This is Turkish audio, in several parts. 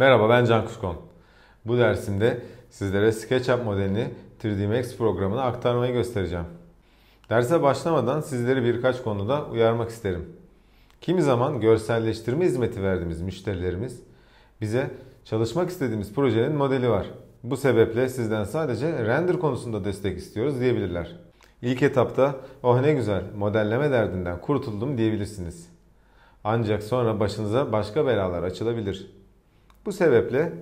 Merhaba ben Can Kuskon. Bu dersimde sizlere SketchUp modelini 3D Max programına aktarmayı göstereceğim. Derse başlamadan sizleri birkaç konuda uyarmak isterim. Kimi zaman görselleştirme hizmeti verdiğimiz müşterilerimiz bize çalışmak istediğimiz projenin modeli var. Bu sebeple sizden sadece render konusunda destek istiyoruz diyebilirler. İlk etapta oh ne güzel modelleme derdinden kurtuldum diyebilirsiniz. Ancak sonra başınıza başka belalar açılabilir. Bu sebeple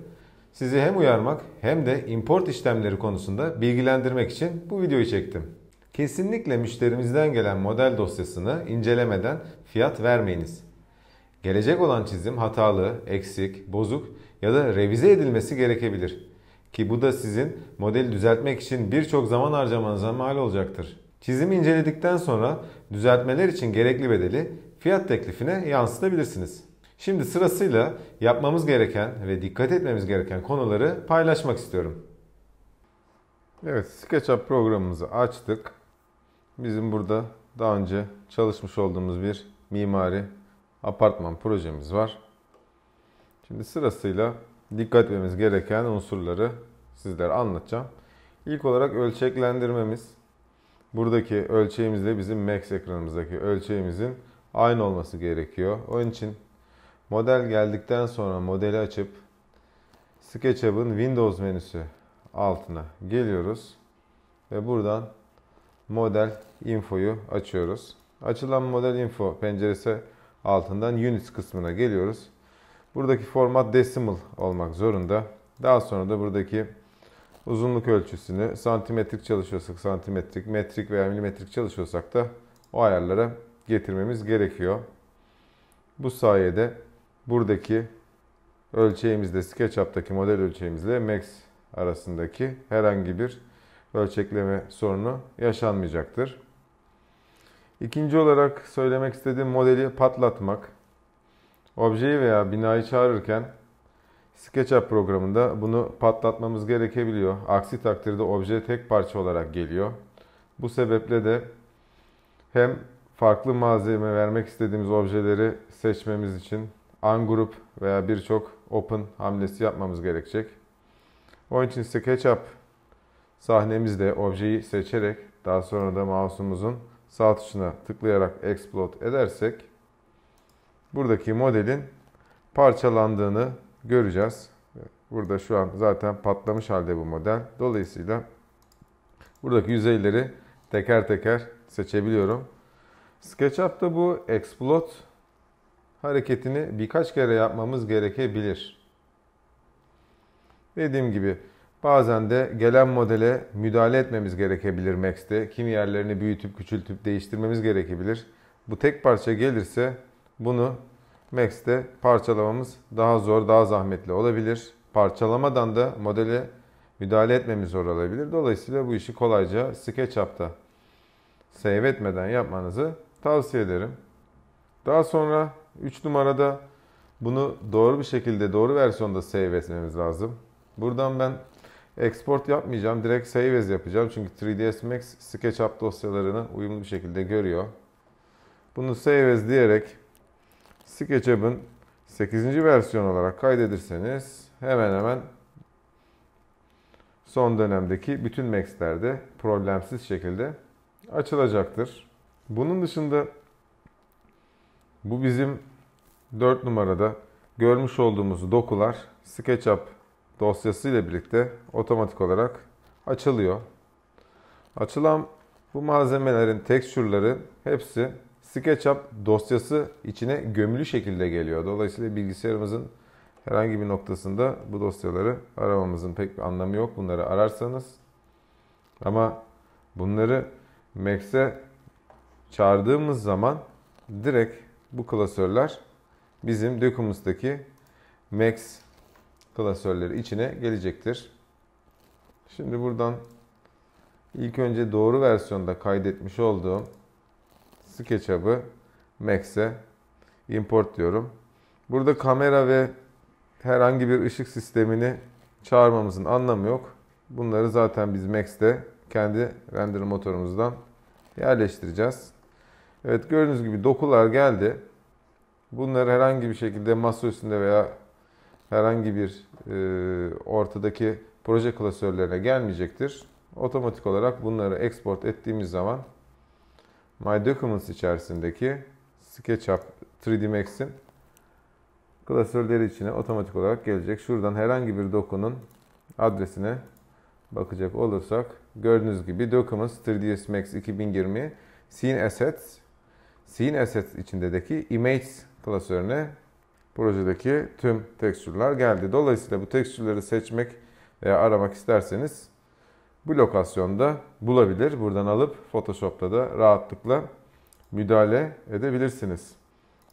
sizi hem uyarmak hem de import işlemleri konusunda bilgilendirmek için bu videoyu çektim. Kesinlikle müşterimizden gelen model dosyasını incelemeden fiyat vermeyiniz. Gelecek olan çizim hatalı, eksik, bozuk ya da revize edilmesi gerekebilir. Ki bu da sizin modeli düzeltmek için birçok zaman harcamanıza mal olacaktır. Çizimi inceledikten sonra düzeltmeler için gerekli bedeli fiyat teklifine yansıtabilirsiniz. Şimdi sırasıyla yapmamız gereken ve dikkat etmemiz gereken konuları paylaşmak istiyorum. Evet, SketchUp programımızı açtık. Bizim burada daha önce çalışmış olduğumuz bir mimari apartman projemiz var. Şimdi sırasıyla dikkat etmemiz gereken unsurları sizlere anlatacağım. İlk olarak ölçeklendirmemiz. Buradaki ölçeğimizle bizim Max ekranımızdaki ölçeğimizin aynı olması gerekiyor. Onun için Model geldikten sonra modeli açıp SketchUp'ın Windows menüsü altına geliyoruz ve buradan model infoyu açıyoruz. Açılan model info penceresi altından units kısmına geliyoruz. Buradaki format decimal olmak zorunda. Daha sonra da buradaki uzunluk ölçüsünü santimetrik çalışıyorsak santimetrik, metrik veya milimetrik çalışıyorsak da o ayarlara getirmemiz gerekiyor. Bu sayede buradaki ölçeğimizde SketchUp'taki model ölçeğimizle Max arasındaki herhangi bir ölçekleme sorunu yaşanmayacaktır. İkinci olarak söylemek istediğim modeli patlatmak. Objeyi veya binayı çağırırken SketchUp programında bunu patlatmamız gerekebiliyor. Aksi takdirde obje tek parça olarak geliyor. Bu sebeple de hem farklı malzeme vermek istediğimiz objeleri seçmemiz için an grup veya birçok open hamlesi yapmamız gerekecek. Onun için SketchUp sahnemizde objeyi seçerek daha sonra da mouse'umuzun sağ tuşuna tıklayarak explode edersek buradaki modelin parçalandığını göreceğiz. Burada şu an zaten patlamış halde bu model. Dolayısıyla buradaki yüzeyleri teker teker seçebiliyorum. SketchUp'ta bu explode hareketini birkaç kere yapmamız gerekebilir. Dediğim gibi bazen de gelen modele müdahale etmemiz gerekebilir Max'te. Kimi yerlerini büyütüp küçültüp değiştirmemiz gerekebilir. Bu tek parça gelirse bunu Max'te parçalamamız daha zor, daha zahmetli olabilir. Parçalamadan da modele müdahale etmemiz zor olabilir. Dolayısıyla bu işi kolayca SketchUp'ta save etmeden yapmanızı tavsiye ederim. Daha sonra 3 numarada bunu doğru bir şekilde, doğru versiyonda save etmemiz lazım. Buradan ben export yapmayacağım. Direkt save as yapacağım. Çünkü 3ds Max SketchUp dosyalarını uyumlu bir şekilde görüyor. Bunu save as diyerek SketchUp'ın 8. versiyon olarak kaydedirseniz hemen hemen son dönemdeki bütün Max'lerde problemsiz şekilde açılacaktır. Bunun dışında bu bizim 4 numarada görmüş olduğumuz dokular SketchUp dosyası ile birlikte otomatik olarak açılıyor. Açılan bu malzemelerin tekstürleri hepsi SketchUp dosyası içine gömülü şekilde geliyor. Dolayısıyla bilgisayarımızın herhangi bir noktasında bu dosyaları aramamızın pek bir anlamı yok. Bunları ararsanız ama bunları Max'e çağırdığımız zaman direkt bu klasörler bizim dokumuzdaki max klasörleri içine gelecektir. Şimdi buradan ilk önce doğru versiyonda kaydetmiş olduğum SketchUp'ı max'e import diyorum. Burada kamera ve herhangi bir ışık sistemini çağırmamızın anlamı yok. Bunları zaten biz max'te kendi render motorumuzdan yerleştireceğiz. Evet gördüğünüz gibi dokular geldi. Bunları herhangi bir şekilde masa üstünde veya herhangi bir e, ortadaki proje klasörlerine gelmeyecektir. Otomatik olarak bunları export ettiğimiz zaman My Documents içerisindeki SketchUp 3D Max'in klasörleri içine otomatik olarak gelecek. Şuradan herhangi bir dokunun adresine bakacak olursak gördüğünüz gibi Documents 3ds Max 2020 Scene Assets Scene Assets içindeki Images klasörüne projedeki tüm tekstürler geldi. Dolayısıyla bu tekstürleri seçmek veya aramak isterseniz bu lokasyonda bulabilir. Buradan alıp Photoshop'ta da rahatlıkla müdahale edebilirsiniz.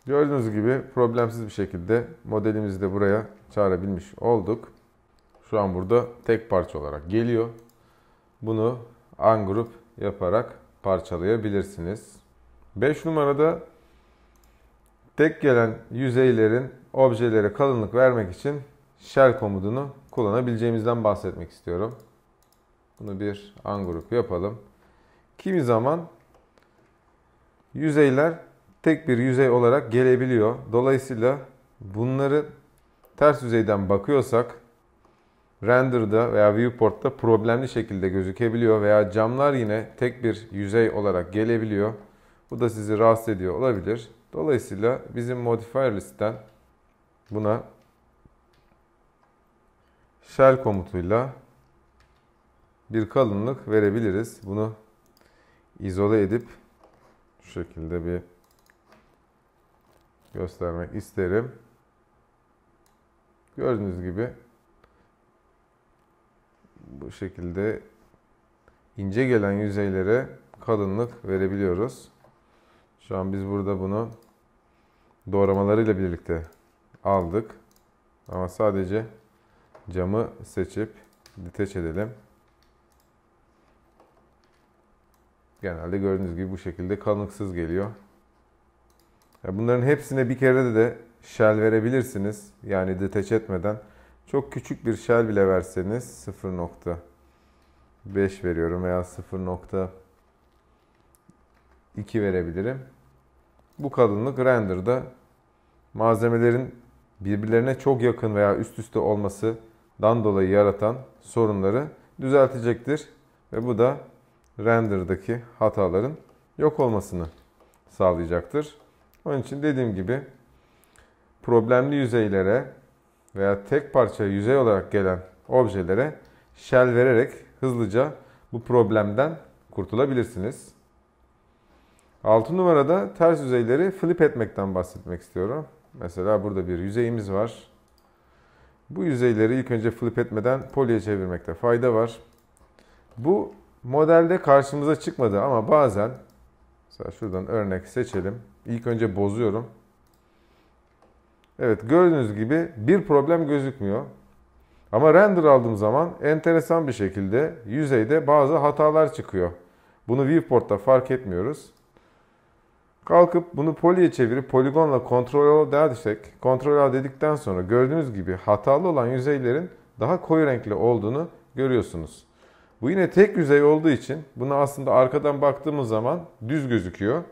Gördüğünüz gibi problemsiz bir şekilde modelimizi de buraya çağırabilmiş olduk. Şu an burada tek parça olarak geliyor. Bunu ungroup yaparak parçalayabilirsiniz. 5 numarada tek gelen yüzeylerin objelere kalınlık vermek için shell komutunu kullanabileceğimizden bahsetmek istiyorum. Bunu bir an grup yapalım. Kimi zaman yüzeyler tek bir yüzey olarak gelebiliyor. Dolayısıyla bunları ters yüzeyden bakıyorsak render'da veya viewport'ta problemli şekilde gözükebiliyor veya camlar yine tek bir yüzey olarak gelebiliyor. Bu da sizi rahatsız ediyor olabilir. Dolayısıyla bizim modifier listten buna shell komutuyla bir kalınlık verebiliriz. Bunu izole edip şu şekilde bir göstermek isterim. Gördüğünüz gibi bu şekilde ince gelen yüzeylere kalınlık verebiliyoruz. Şu an biz burada bunu doğramalarıyla birlikte aldık. Ama sadece camı seçip diteç edelim. Genelde gördüğünüz gibi bu şekilde kalınlıksız geliyor. Bunların hepsine bir kere de shell verebilirsiniz. Yani diteç etmeden. Çok küçük bir shell bile verseniz 0.5 veriyorum veya 0.2 verebilirim. Bu kalınlık render'da malzemelerin birbirlerine çok yakın veya üst üste olmasından dolayı yaratan sorunları düzeltecektir. Ve bu da render'daki hataların yok olmasını sağlayacaktır. Onun için dediğim gibi problemli yüzeylere veya tek parça yüzey olarak gelen objelere shell vererek hızlıca bu problemden kurtulabilirsiniz. 6 numarada ters yüzeyleri flip etmekten bahsetmek istiyorum. Mesela burada bir yüzeyimiz var. Bu yüzeyleri ilk önce flip etmeden poliye çevirmekte fayda var. Bu modelde karşımıza çıkmadı ama bazen mesela şuradan örnek seçelim. İlk önce bozuyorum. Evet gördüğünüz gibi bir problem gözükmüyor. Ama render aldığım zaman enteresan bir şekilde yüzeyde bazı hatalar çıkıyor. Bunu viewport'ta fark etmiyoruz. Kalkıp bunu poliye çevirip poligonla kontrol A dersek, kontrol A dedikten sonra gördüğünüz gibi hatalı olan yüzeylerin daha koyu renkli olduğunu görüyorsunuz. Bu yine tek yüzey olduğu için bunu aslında arkadan baktığımız zaman düz gözüküyor.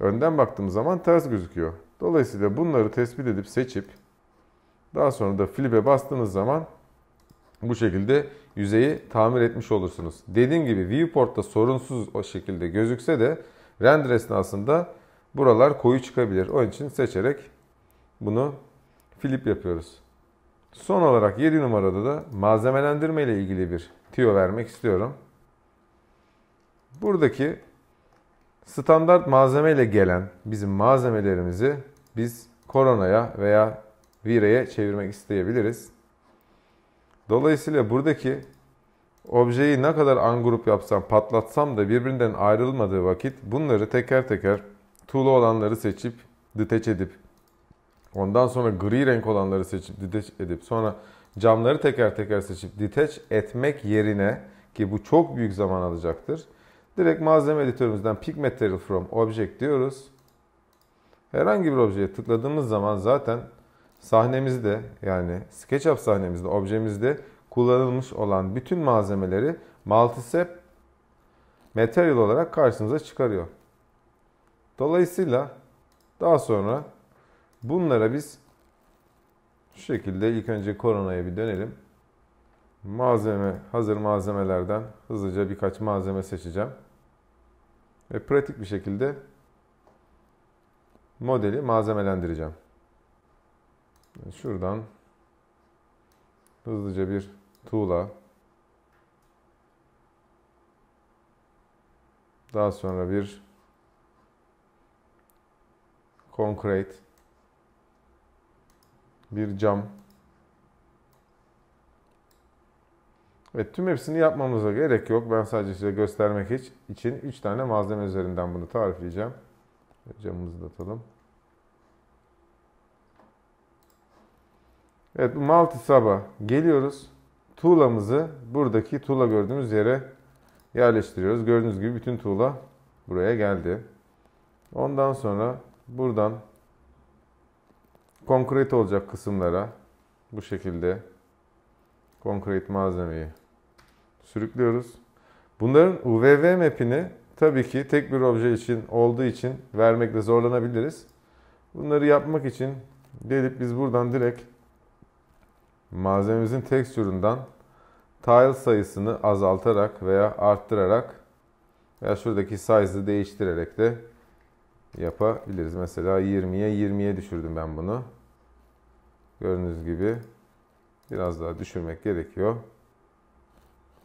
Önden baktığımız zaman ters gözüküyor. Dolayısıyla bunları tespit edip seçip daha sonra da flip'e bastığınız zaman bu şekilde yüzeyi tamir etmiş olursunuz. Dediğim gibi viewport'ta sorunsuz o şekilde gözükse de render esnasında Buralar koyu çıkabilir. Onun için seçerek bunu flip yapıyoruz. Son olarak 7 numarada da malzemelendirme ile ilgili bir tüyo vermek istiyorum. Buradaki standart malzeme ile gelen bizim malzemelerimizi biz koronaya veya vireye çevirmek isteyebiliriz. Dolayısıyla buradaki objeyi ne kadar angrup yapsam, patlatsam da birbirinden ayrılmadığı vakit bunları teker teker tuğla olanları seçip diteç edip ondan sonra gri renk olanları seçip diteç edip sonra camları teker teker seçip diteç etmek yerine ki bu çok büyük zaman alacaktır. Direkt malzeme editörümüzden pick material from object diyoruz. Herhangi bir objeye tıkladığımız zaman zaten sahnemizde yani SketchUp sahnemizde, objemizde kullanılmış olan bütün malzemeleri Multisep Material olarak karşımıza çıkarıyor. Dolayısıyla daha sonra bunlara biz şu şekilde ilk önce koronaya bir dönelim. Malzeme, hazır malzemelerden hızlıca birkaç malzeme seçeceğim. Ve pratik bir şekilde modeli malzemelendireceğim. Şuradan hızlıca bir tuğla. Daha sonra bir Konkret Bir cam. Evet tüm hepsini yapmamıza gerek yok. Ben sadece size göstermek için 3 tane malzeme üzerinden bunu tarifleyeceğim. Camımızı da atalım. Evet bu Malti Saba geliyoruz. Tuğlamızı buradaki tuğla gördüğümüz yere yerleştiriyoruz. Gördüğünüz gibi bütün tuğla buraya geldi. Ondan sonra buradan konkret olacak kısımlara bu şekilde konkret malzemeyi sürüklüyoruz. Bunların UVV map'ini tabii ki tek bir obje için olduğu için vermekle zorlanabiliriz. Bunları yapmak için gelip biz buradan direkt malzememizin tekstüründen tile sayısını azaltarak veya arttırarak veya şuradaki size'ı değiştirerek de yapabiliriz. Mesela 20'ye 20'ye düşürdüm ben bunu. Gördüğünüz gibi biraz daha düşürmek gerekiyor.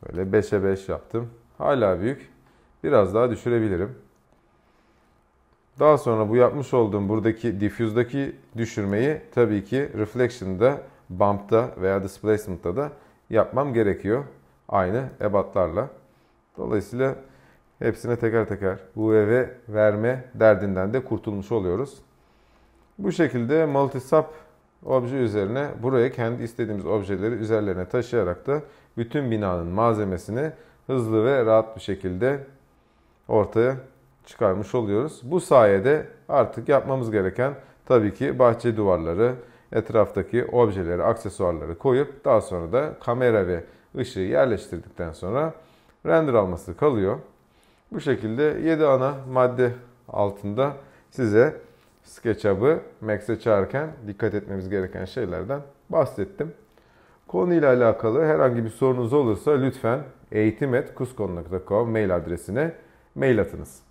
Böyle 5'e 5 yaptım. Hala büyük. Biraz daha düşürebilirim. Daha sonra bu yapmış olduğum buradaki diffuse'daki düşürmeyi tabii ki reflection'da, bump'ta veya displacement'ta da yapmam gerekiyor. Aynı ebatlarla. Dolayısıyla hepsine teker teker bu eve verme derdinden de kurtulmuş oluyoruz. Bu şekilde multi multisap obje üzerine buraya kendi istediğimiz objeleri üzerlerine taşıyarak da bütün binanın malzemesini hızlı ve rahat bir şekilde ortaya çıkarmış oluyoruz. Bu sayede artık yapmamız gereken tabii ki bahçe duvarları, etraftaki objeleri, aksesuarları koyup daha sonra da kamera ve ışığı yerleştirdikten sonra render alması kalıyor. Bu şekilde 7 ana madde altında size SketchUp'ı Max'e çağırırken dikkat etmemiz gereken şeylerden bahsettim. Konuyla alakalı herhangi bir sorunuz olursa lütfen eğitim.kuskon.com mail adresine mail atınız.